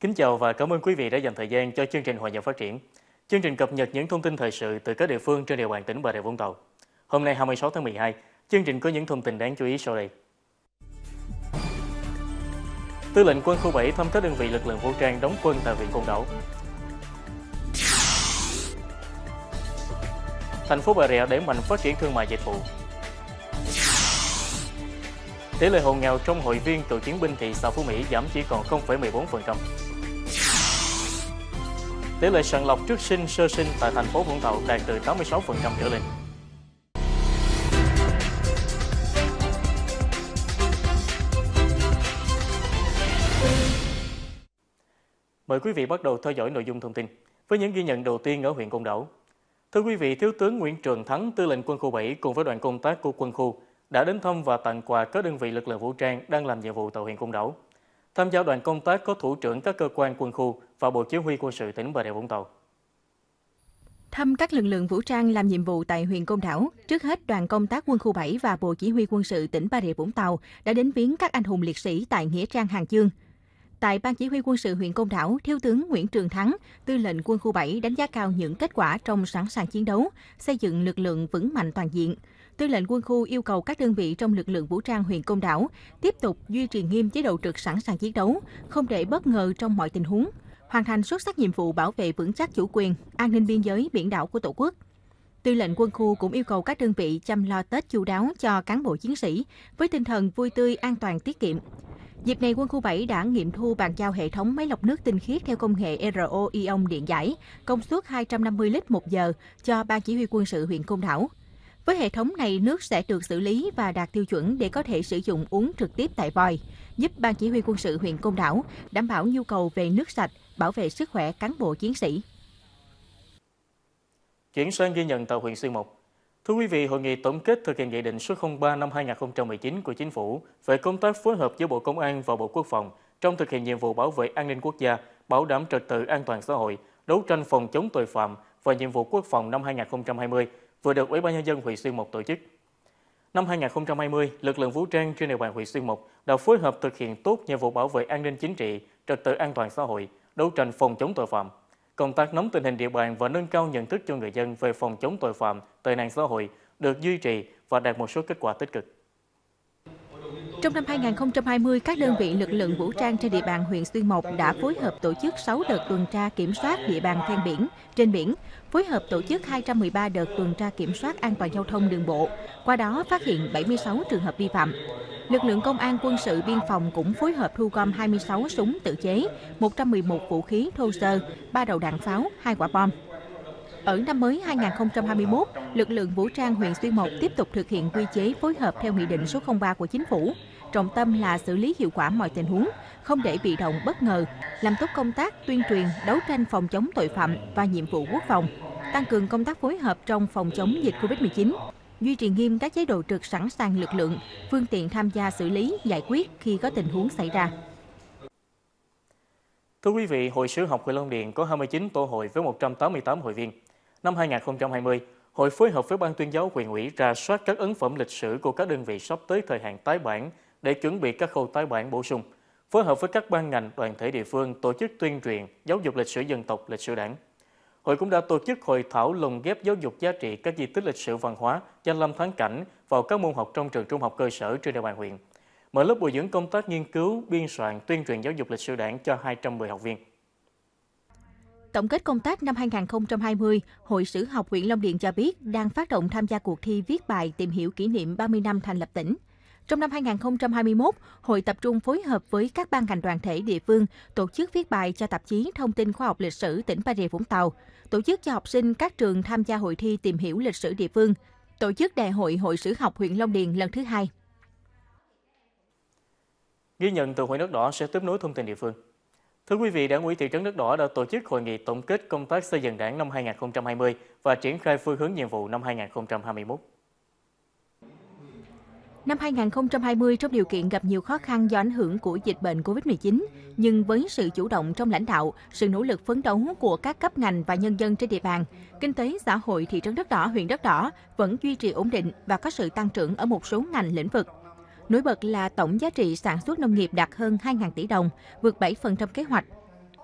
Kính chào và cảm ơn quý vị đã dành thời gian cho chương trình Hòa nhập phát triển. Chương trình cập nhật những thông tin thời sự từ các địa phương trên địa bàn tỉnh Bà Rịa Vũng Tàu. Hôm nay 26 tháng 12, chương trình có những thông tin đáng chú ý sau đây. Tư lệnh quân khu 7 thăm các đơn vị lực lượng vũ trang đóng quân tại huyện Côn Đảo. Thành phố Bà Rịa đẩy mạnh phát triển thương mại dịch vụ. Tỷ lệ hộ nghèo trong hội viên cựu chiến binh thị xã Phú Mỹ giảm chỉ còn 0,14% tỷ lệ sàng lọc trước sinh sơ sinh tại thành phố Vũng Tàu đạt từ 86% trở lên. Mời quý vị bắt đầu theo dõi nội dung thông tin với những ghi nhận đầu tiên ở huyện Côn Đảo. Thưa quý vị, Thiếu tướng Nguyễn Trường Thắng, Tư lệnh Quân khu 7 cùng với đoàn công tác của Quân khu đã đến thăm và tặng quà các đơn vị lực lượng vũ trang đang làm nhiệm vụ tại huyện Côn Đảo. Tham gia đoàn công tác có thủ trưởng các cơ quan quân khu, và Bộ Chỉ huy quân sự tỉnh Bà Rịa Vũng Tàu. Thăm các lực lượng vũ trang làm nhiệm vụ tại huyện Côn Đảo, trước hết đoàn công tác quân khu 7 và Bộ Chỉ huy quân sự tỉnh Bà Rịa Vũng Tàu đã đến viếng các anh hùng liệt sĩ tại Nghĩa Trang Hàng Dương. Tại Ban Chỉ huy quân sự huyện Côn Đảo, Thiếu tướng Nguyễn Trường Thắng, tư lệnh quân khu 7 đánh giá cao những kết quả trong sẵn sàng chiến đấu, xây dựng lực lượng vững mạnh toàn diện. Tư lệnh quân khu yêu cầu các đơn vị trong lực lượng vũ trang huyện Côn Đảo tiếp tục duy trì nghiêm chế độ trực sẵn sàng chiến đấu, không để bất ngờ trong mọi tình huống – hoàn thành xuất sắc nhiệm vụ bảo vệ vững chắc chủ quyền, an ninh biên giới biển đảo của Tổ quốc. Tư lệnh quân khu cũng yêu cầu các đơn vị chăm lo Tết chu đáo cho cán bộ chiến sĩ với tinh thần vui tươi, an toàn, tiết kiệm. Dịp này, quân khu 7 đã nghiệm thu bàn giao hệ thống máy lọc nước tinh khiết theo công nghệ RO ion điện giải, công suất 250 lít một giờ cho Ban Chỉ huy quân sự huyện Côn Đảo. Với hệ thống này, nước sẽ được xử lý và đạt tiêu chuẩn để có thể sử dụng uống trực tiếp tại vòi, giúp Ban Chỉ huy quân sự huyện Côn Đảo đảm bảo nhu cầu về nước sạch bảo vệ sức khỏe cán bộ chiến sĩ. Chuyển sang ghi nhận tại huyện Xuyên Mộc. Thưa quý vị, hội nghị tổng kết thực hiện nghị định số 03 năm 2019 của Chính phủ về công tác phối hợp giữa Bộ Công an và Bộ Quốc phòng trong thực hiện nhiệm vụ bảo vệ an ninh quốc gia, bảo đảm trật tự an toàn xã hội, đấu tranh phòng chống tội phạm và nhiệm vụ quốc phòng năm 2020 vừa được Ủy ban nhân dân huyện Xuyên Mộc tổ chức. Năm 2020, lực lượng vũ trang trên địa bàn huyện Xuyên Mộc đã phối hợp thực hiện tốt nhiệm vụ bảo vệ an ninh chính trị, trật tự an toàn xã hội, đấu tranh phòng chống tội phạm. Công tác nắm tình hình địa bàn và nâng cao nhận thức cho người dân về phòng chống tội phạm, tệ nạn xã hội được duy trì và đạt một số kết quả tích cực. Trong năm 2020, các đơn vị lực lượng vũ trang trên địa bàn huyện Xuyên Mộc đã phối hợp tổ chức 6 đợt tuần tra kiểm soát địa bàn ven biển, trên biển, phối hợp tổ chức 213 đợt tuần tra kiểm soát an toàn giao thông đường bộ, qua đó phát hiện 76 trường hợp vi phạm. Lực lượng công an quân sự biên phòng cũng phối hợp thu gom 26 súng tự chế, 111 vũ khí thô sơ, 3 đầu đạn pháo, 2 quả bom. Ở năm mới 2021, lực lượng vũ trang huyện Xuyên Mộc tiếp tục thực hiện quy chế phối hợp theo nghị định số 03 của chính phủ trọng tâm là xử lý hiệu quả mọi tình huống, không để bị động bất ngờ, làm tốt công tác tuyên truyền, đấu tranh phòng chống tội phạm và nhiệm vụ quốc phòng, tăng cường công tác phối hợp trong phòng chống dịch COVID-19, duy trì nghiêm các chế độ trực sẵn sàng lực lượng, phương tiện tham gia xử lý, giải quyết khi có tình huống xảy ra. Thưa quý vị, Hội sứ học Quỳ Long Điền có 29 tổ hội với 188 hội viên. Năm 2020, hội phối hợp với Ban tuyên giáo quyền ủy ra soát các ấn phẩm lịch sử của các đơn vị sắp tới thời hạn tái bản để chuẩn bị các khâu tái bản bổ sung, phối hợp với các ban ngành, đoàn thể địa phương tổ chức tuyên truyền giáo dục lịch sử dân tộc, lịch sử đảng. Hội cũng đã tổ chức hội thảo lồng ghép giáo dục giá trị các di tích lịch sử văn hóa, danh lam thắng cảnh vào các môn học trong trường trung học cơ sở trên địa bàn huyện. Mở lớp bồi dưỡng công tác nghiên cứu, biên soạn, tuyên truyền giáo dục lịch sử đảng cho 210 học viên. Tổng kết công tác năm 2020, Hội Sử học huyện Long Điền cho biết đang phát động tham gia cuộc thi viết bài tìm hiểu kỷ niệm 30 năm thành lập tỉnh. Trong năm 2021, hội tập trung phối hợp với các ban ngành đoàn thể địa phương tổ chức viết bài cho tạp chí Thông tin khoa học lịch sử tỉnh Bà Rịa Vũng Tàu, tổ chức cho học sinh các trường tham gia hội thi tìm hiểu lịch sử địa phương, tổ chức đại hội hội sử học huyện Long Điền lần thứ hai. Ghi nhận từ hội nước đỏ sẽ tiếp nối thông tin địa phương. Thưa quý vị, Đảng ủy thị trấn nước Đỏ đã tổ chức hội nghị tổng kết công tác xây dựng đảng năm 2020 và triển khai phương hướng nhiệm vụ năm 2021. Năm 2020 trong điều kiện gặp nhiều khó khăn do ảnh hưởng của dịch bệnh Covid-19, nhưng với sự chủ động trong lãnh đạo, sự nỗ lực phấn đấu của các cấp ngành và nhân dân trên địa bàn, kinh tế xã hội thị trấn Đất Đỏ, huyện Đất Đỏ vẫn duy trì ổn định và có sự tăng trưởng ở một số ngành lĩnh vực. Nổi bật là tổng giá trị sản xuất nông nghiệp đạt hơn 2.000 tỷ đồng, vượt 7% kế hoạch.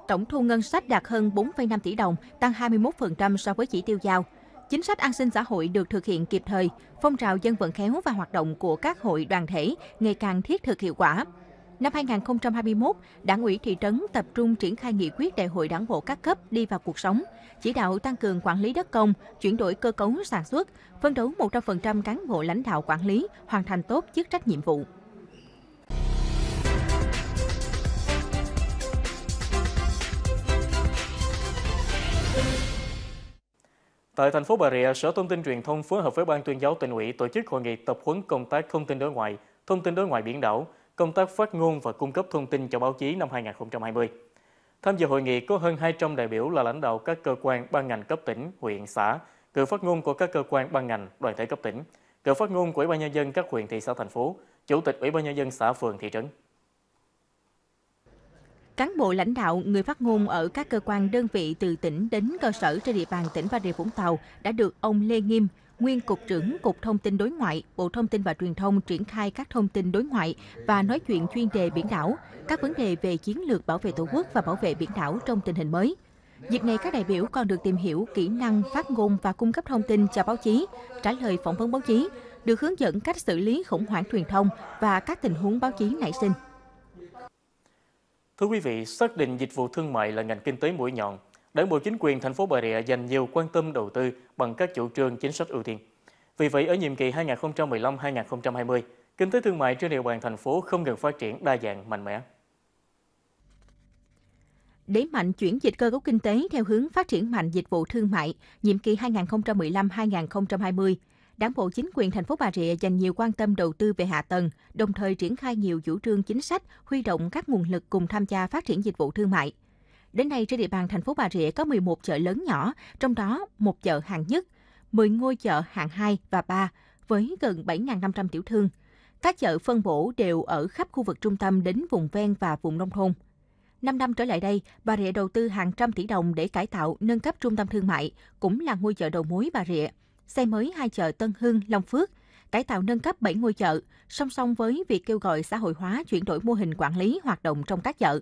Tổng thu ngân sách đạt hơn 4,5 tỷ đồng, tăng 21% so với chỉ tiêu giao. Chính sách an sinh xã hội được thực hiện kịp thời, phong trào dân vận khéo và hoạt động của các hội đoàn thể ngày càng thiết thực hiệu quả. Năm 2021, Đảng ủy thị trấn tập trung triển khai nghị quyết đại hội đảng bộ các cấp đi vào cuộc sống, chỉ đạo tăng cường quản lý đất công, chuyển đổi cơ cấu sản xuất, phân đấu 100% cán bộ lãnh đạo quản lý hoàn thành tốt chức trách nhiệm vụ. Tại thành phố Bà Rịa, Sở Thông tin Truyền thông phối hợp với Ban tuyên giáo tỉnh ủy tổ chức hội nghị tập huấn công tác thông tin đối ngoại, thông tin đối ngoại biển đảo, công tác phát ngôn và cung cấp thông tin cho báo chí năm 2020. Tham dự hội nghị có hơn 200 đại biểu là lãnh đạo các cơ quan ban ngành cấp tỉnh, huyện, xã, cử phát ngôn của các cơ quan ban ngành, đoàn thể cấp tỉnh, cử phát ngôn của Ủy ban nhân dân các huyện thị xã thành phố, chủ tịch Ủy ban nhân dân xã phường thị trấn. Cán bộ lãnh đạo, người phát ngôn ở các cơ quan đơn vị từ tỉnh đến cơ sở trên địa bàn tỉnh Bà Rịa Vũng Tàu đã được ông Lê Nghiêm, nguyên Cục trưởng Cục Thông tin Đối ngoại, Bộ Thông tin và Truyền thông triển khai các thông tin đối ngoại và nói chuyện chuyên đề biển đảo, các vấn đề về chiến lược bảo vệ Tổ quốc và bảo vệ biển đảo trong tình hình mới. Dịp này, các đại biểu còn được tìm hiểu kỹ năng phát ngôn và cung cấp thông tin cho báo chí, trả lời phỏng vấn báo chí, được hướng dẫn cách xử lý khủng hoảng truyền thông và các tình huống báo chí nảy sinh. Thưa quý vị, xác định dịch vụ thương mại là ngành kinh tế mũi nhọn, Đảng bộ chính quyền thành phố Bà Rịa dành nhiều quan tâm đầu tư bằng các chủ trương chính sách ưu tiên. Vì vậy, ở nhiệm kỳ 2015-2020, kinh tế thương mại trên địa bàn thành phố không ngừng phát triển đa dạng mạnh mẽ. Đẩy mạnh chuyển dịch cơ cấu kinh tế theo hướng phát triển mạnh dịch vụ thương mại, nhiệm kỳ 2015-2020, Đảng bộ chính quyền thành phố Bà Rịa dành nhiều quan tâm đầu tư về hạ tầng, đồng thời triển khai nhiều chủ trương chính sách, huy động các nguồn lực cùng tham gia phát triển dịch vụ thương mại. Đến nay trên địa bàn thành phố Bà Rịa có 11 chợ lớn nhỏ, trong đó một chợ hàng nhất, 10 ngôi chợ hàng 2 và 3 với gần 7.500 tiểu thương. Các chợ phân bổ đều ở khắp khu vực trung tâm đến vùng ven và vùng nông thôn. 5 năm trở lại đây, Bà Rịa đầu tư hàng trăm tỷ đồng để cải tạo, nâng cấp trung tâm thương mại, cũng là ngôi chợ đầu mối Bà Rịa – xe mới hai chợ Tân Hưng, Long Phước, cải tạo nâng cấp 7 ngôi chợ, song song với việc kêu gọi xã hội hóa chuyển đổi mô hình quản lý hoạt động trong các chợ.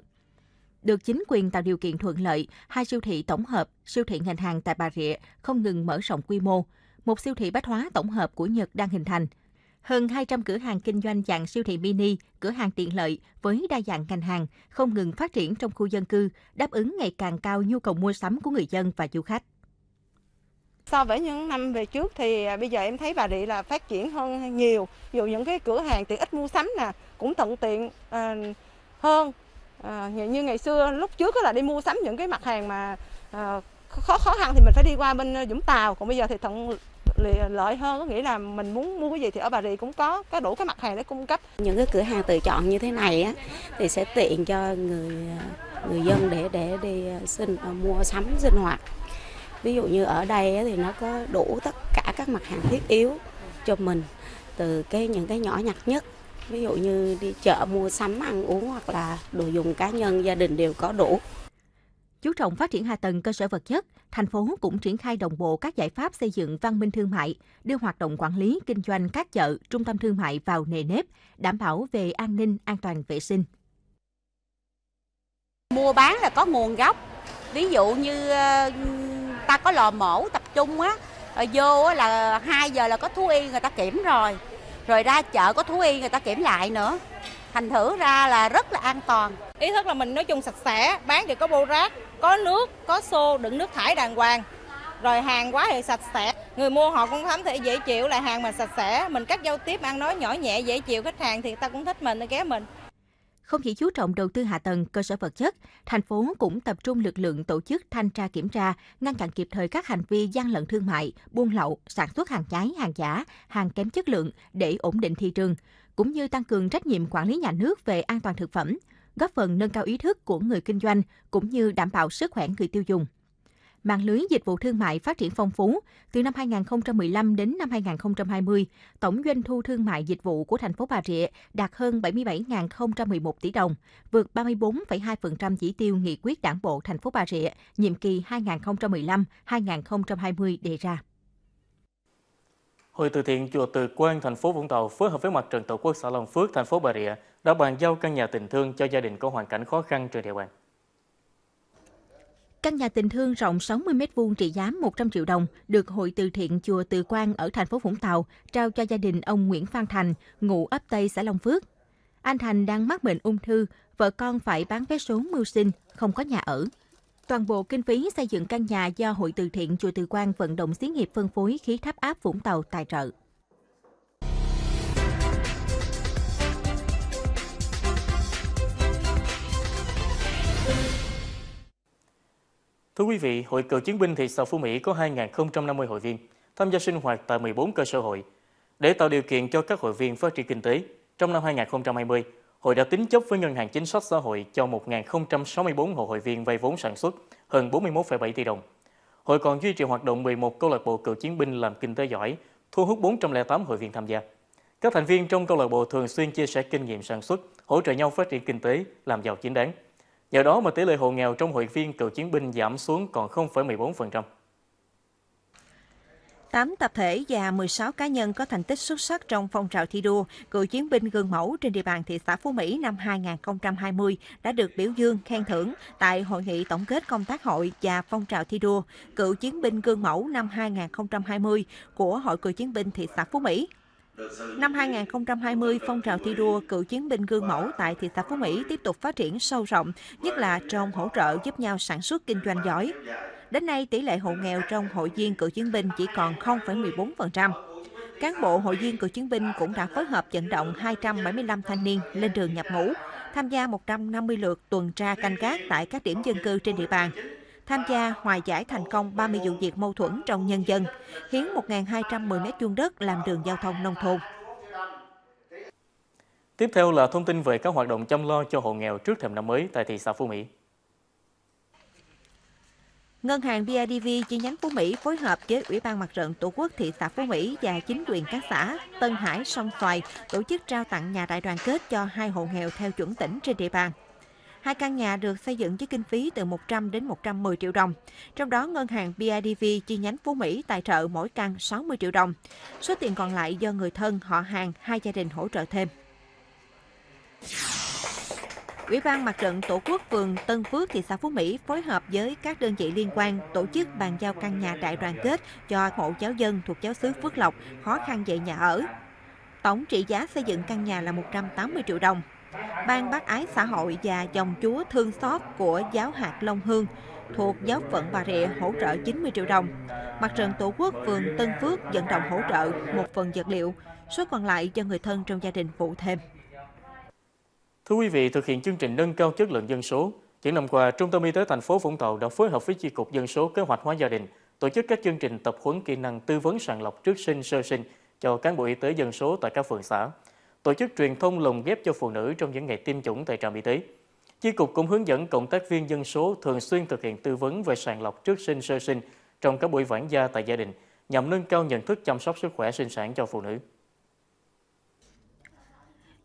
Được chính quyền tạo điều kiện thuận lợi, hai siêu thị tổng hợp, siêu thị ngành hàng tại Bà Rịa không ngừng mở rộng quy mô. Một siêu thị bách hóa tổng hợp của Nhật đang hình thành. Hơn 200 cửa hàng kinh doanh dạng siêu thị mini, cửa hàng tiện lợi với đa dạng ngành hàng không ngừng phát triển trong khu dân cư, đáp ứng ngày càng cao nhu cầu mua sắm của người dân và du khách. So với những năm về trước thì à, bây giờ em thấy Bà Rịa là phát triển hơn nhiều. Dù những cái cửa hàng tiện ích mua sắm nè cũng thuận tiện à, hơn. À, như ngày xưa lúc trước là đi mua sắm những cái mặt hàng mà à, khó khó khăn thì mình phải đi qua bên à, Vũng Tàu. Còn bây giờ thì thuận lợi hơn có nghĩa là mình muốn mua cái gì thì ở Bà Rịa cũng có có đủ cái mặt hàng để cung cấp những cái cửa hàng tự chọn như thế này á thì sẽ tiện cho người à, người dân để để đi xin mua sắm sinh hoạt ví dụ như ở đây thì nó có đủ tất cả các mặt hàng thiết yếu cho mình từ cái những cái nhỏ nhặt nhất ví dụ như đi chợ mua sắm ăn uống hoặc là đồ dùng cá nhân gia đình đều có đủ chú trọng phát triển hạ tầng cơ sở vật chất, thành phố cũng triển khai đồng bộ các giải pháp xây dựng văn minh thương mại, đưa hoạt động quản lý kinh doanh các chợ, trung tâm thương mại vào nề nếp, đảm bảo về an ninh, an toàn vệ sinh. Mua bán là có nguồn gốc. Ví dụ như ờ, ta có lò mổ tập trung á ờ, vô là 2 giờ là có thú y người ta kiểm rồi rồi ra chợ có thú y người ta kiểm lại nữa thành thử ra là rất là an toàn ý thức là mình nói chung sạch sẽ bán thì có bô rác có nước có xô đựng nước thải đàng hoàng rồi hàng quá thì sạch sẽ người mua họ cũng thấm thể dễ chịu là hàng mà sạch sẽ mình cắt giao tiếp ăn nói nhỏ nhẹ dễ chịu khách hàng thì ta cũng thích mình người ghé mình không chỉ chú trọng đầu tư hạ tầng, cơ sở vật chất, thành phố cũng tập trung lực lượng tổ chức thanh tra kiểm tra, ngăn chặn kịp thời các hành vi gian lận thương mại, buôn lậu, sản xuất hàng nhái, hàng giả, hàng kém chất lượng để ổn định thị trường, cũng như tăng cường trách nhiệm quản lý nhà nước về an toàn thực phẩm, góp phần nâng cao ý thức của người kinh doanh cũng như đảm bảo sức khỏe người tiêu dùng mạng lưới dịch vụ thương mại phát triển phong phú. Từ năm 2015 đến năm 2020, tổng doanh thu thương mại dịch vụ của thành phố Bà Rịa đạt hơn 77.011 tỷ đồng, vượt 34,2% chỉ tiêu nghị quyết đảng bộ thành phố Bà Rịa nhiệm kỳ 2015-2020 đề ra. Hội từ thiện chùa Từ Quang thành phố Vũng Tàu phối hợp với mặt trận Tổ quốc xã Long Phước thành phố Bà Rịa đã bàn giao căn nhà tình thương cho gia đình có hoàn cảnh khó khăn trên địa bàn. Căn nhà tình thương rộng 60 m2 trị giá 100 triệu đồng được Hội từ thiện chùa Từ Quang ở thành phố Vũng Tàu trao cho gia đình ông Nguyễn Phan Thành, ngụ ấp Tây xã Long Phước. Anh Thành đang mắc bệnh ung thư, vợ con phải bán vé số mưu sinh, không có nhà ở. Toàn bộ kinh phí xây dựng căn nhà do Hội từ thiện chùa Từ Quang vận động xí nghiệp phân phối khí tháp áp Vũng Tàu tài trợ. Thưa quý vị, Hội Cựu chiến binh thị xã Phú Mỹ có 2.050 hội viên tham gia sinh hoạt tại 14 cơ sở hội. Để tạo điều kiện cho các hội viên phát triển kinh tế, trong năm 2020, hội đã tính chấp với Ngân hàng Chính sách Xã hội cho 1.064 hộ hội viên vay vốn sản xuất hơn 41,7 tỷ đồng. Hội còn duy trì hoạt động 11 câu lạc bộ cựu chiến binh làm kinh tế giỏi, thu hút 408 hội viên tham gia. Các thành viên trong câu lạc bộ thường xuyên chia sẻ kinh nghiệm sản xuất, hỗ trợ nhau phát triển kinh tế, làm giàu chính đáng. Nhờ đó mà tỷ lệ hộ nghèo trong hội viên cựu chiến binh giảm xuống còn 0,14%. 8 tập thể và 16 cá nhân có thành tích xuất sắc trong phong trào thi đua cựu chiến binh gương mẫu trên địa bàn thị xã Phú Mỹ năm 2020 đã được biểu dương khen thưởng tại hội nghị tổng kết công tác hội và phong trào thi đua cựu chiến binh gương mẫu năm 2020 của Hội cựu chiến binh thị xã Phú Mỹ Năm 2020, phong trào thi đua cựu chiến binh gương mẫu tại thị xã Phú Mỹ tiếp tục phát triển sâu rộng, nhất là trong hỗ trợ giúp nhau sản xuất kinh doanh giỏi. Đến nay, tỷ lệ hộ nghèo trong hội viên cựu chiến binh chỉ còn 0,14%. Cán bộ hội viên cựu chiến binh cũng đã phối hợp vận động 275 thanh niên lên đường nhập ngũ, tham gia 150 lượt tuần tra canh gác tại các điểm dân cư trên địa bàn tham gia hòa giải thành công 30 vụ việc mâu thuẫn trong nhân dân, hiến 1.210 mét vuông đất làm đường giao thông nông thôn. Tiếp theo là thông tin về các hoạt động chăm lo cho hộ nghèo trước thềm năm mới tại thị xã Phú Mỹ. Ngân hàng BIDV chi nhánh Phú Mỹ phối hợp với Ủy ban Mặt trận Tổ quốc thị xã Phú Mỹ và chính quyền các xã Tân Hải, Sông Xoài tổ chức trao tặng nhà đại đoàn kết cho hai hộ nghèo theo chuẩn tỉnh trên địa bàn. Hai căn nhà được xây dựng với kinh phí từ 100 đến 110 triệu đồng. Trong đó, ngân hàng BIDV chi nhánh Phú Mỹ tài trợ mỗi căn 60 triệu đồng. Số tiền còn lại do người thân, họ hàng, hai gia đình hỗ trợ thêm. Ủy ban Mặt trận Tổ quốc phường Tân Phước thị xã Phú Mỹ phối hợp với các đơn vị liên quan tổ chức bàn giao căn nhà đại đoàn kết cho hộ giáo dân thuộc giáo xứ Phước Lộc khó khăn về nhà ở. Tổng trị giá xây dựng căn nhà là 180 triệu đồng. Ban bác ái xã hội và dòng chúa thương xót của giáo hạt Long Hương thuộc giáo phận Bà Rịa hỗ trợ 90 triệu đồng. Mặt trận Tổ quốc phường Tân Phước vận động hỗ trợ một phần vật liệu, số còn lại cho người thân trong gia đình phụ thêm. Thưa quý vị, thực hiện chương trình nâng cao chất lượng dân số, những năm qua, Trung tâm Y tế thành phố Vũng Tàu đã phối hợp với Chi cục Dân số Kế hoạch hóa gia đình tổ chức các chương trình tập huấn kỹ năng tư vấn sàng lọc trước sinh sơ sinh cho cán bộ y tế dân số tại các phường xã tổ chức truyền thông lồng ghép cho phụ nữ trong những ngày tiêm chủng tại trạm y tế. Chi cục cũng hướng dẫn cộng tác viên dân số thường xuyên thực hiện tư vấn về sàng lọc trước sinh sơ sinh trong các buổi vãn gia tại gia đình nhằm nâng cao nhận thức chăm sóc sức khỏe sinh sản cho phụ nữ.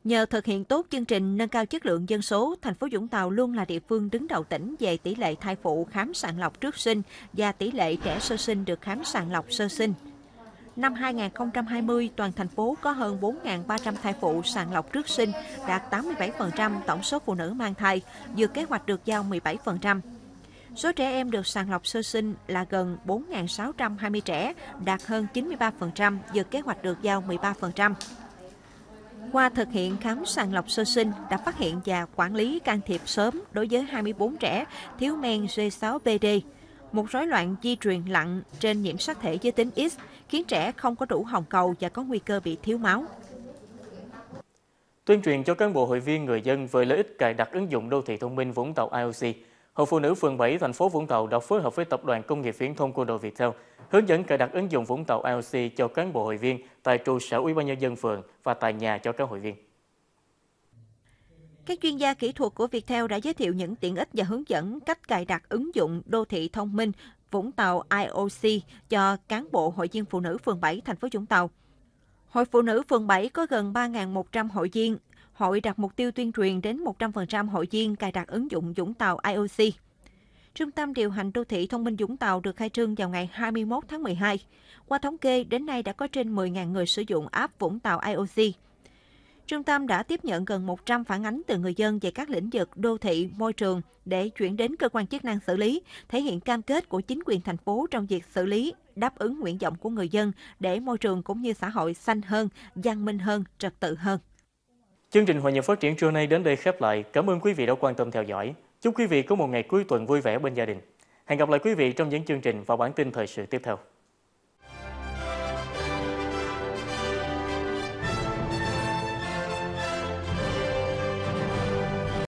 Nhờ thực hiện tốt chương trình nâng cao chất lượng dân số, thành phố Vũng Tàu luôn là địa phương đứng đầu tỉnh về tỷ lệ thai phụ khám sàng lọc trước sinh và tỷ lệ trẻ sơ sinh được khám sàng lọc sơ sinh. Năm 2020, toàn thành phố có hơn 4.300 thai phụ sàng lọc trước sinh, đạt 87% tổng số phụ nữ mang thai, dự kế hoạch được giao 17%. Số trẻ em được sàng lọc sơ sinh là gần 4.620 trẻ, đạt hơn 93%, dự kế hoạch được giao 13%. Qua thực hiện khám sàng lọc sơ sinh đã phát hiện và quản lý can thiệp sớm đối với 24 trẻ thiếu men G6PD, một rối loạn di truyền lặng trên nhiễm sắc thể giới tính X khiến trẻ không có đủ hồng cầu và có nguy cơ bị thiếu máu. Tuyên truyền cho cán bộ hội viên người dân về lợi ích cài đặt ứng dụng đô thị thông minh Vũng Tàu IoC. Hội phụ nữ phường 7 thành phố Vũng Tàu đã phối hợp với tập đoàn công nghiệp viễn thông quân đội Viettel hướng dẫn cài đặt ứng dụng Vũng Tàu IoC cho cán bộ hội viên tại trụ sở Ủy ban nhân dân phường và tại nhà cho các hội viên. Các chuyên gia kỹ thuật của Viettel đã giới thiệu những tiện ích và hướng dẫn cách cài đặt ứng dụng đô thị thông minh Vũng Tàu IOC cho cán bộ Hội viên Phụ nữ phường 7 thành phố Vũng Tàu. Hội Phụ nữ phường 7 có gần 3.100 hội viên. Hội đặt mục tiêu tuyên truyền đến 100% hội viên cài đặt ứng dụng Vũng Tàu IOC. Trung tâm điều hành đô thị thông minh Vũng Tàu được khai trương vào ngày 21 tháng 12. Qua thống kê, đến nay đã có trên 10.000 người sử dụng app Vũng Tàu IOC. Trung tâm đã tiếp nhận gần 100 phản ánh từ người dân về các lĩnh vực đô thị, môi trường để chuyển đến cơ quan chức năng xử lý, thể hiện cam kết của chính quyền thành phố trong việc xử lý, đáp ứng nguyện vọng của người dân để môi trường cũng như xã hội xanh hơn, văn minh hơn, trật tự hơn. Chương trình Hội nhập phát triển trưa nay đến đây khép lại. Cảm ơn quý vị đã quan tâm theo dõi. Chúc quý vị có một ngày cuối tuần vui vẻ bên gia đình. Hẹn gặp lại quý vị trong những chương trình và bản tin thời sự tiếp theo.